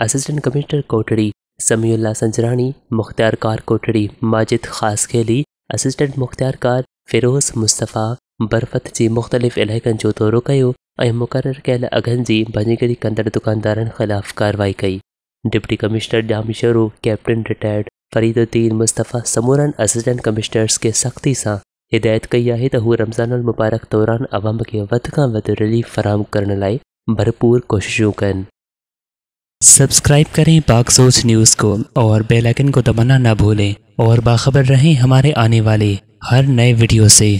assistant commissioner Kotri Samiullah Sanjrani Mukhtiar कार Kotri Majid Khaskheli assistant Mukhtiar कार फ़िरोज़ मुस्तफ़ा बरफ़त जी मुख़्तलिफ़ इलाक़न जो दौरो कयो ऐं कल कयल की जी भञेगिरी कंदड़ दुकानदारनि खिलाफ़ कार्रवाई कई deputy commissioner Jamshoro captain retired Fariduddin Mustafa समूरन असिस्टेंट कमिश्नर्स के सख़्ती से हिदायत कई है तो रमज़ान मुबारक दौरान अवाम के वध का वध रिलीफ फ़राहम करण लाइ भरपूर कोशिशों कन सब्सक्राइब करें पाक सोच न्यूज़ को और बेल आइकन को दबाना ना भूलें और बाखबर रहें हमारे आने वाले हर नए वीडियो से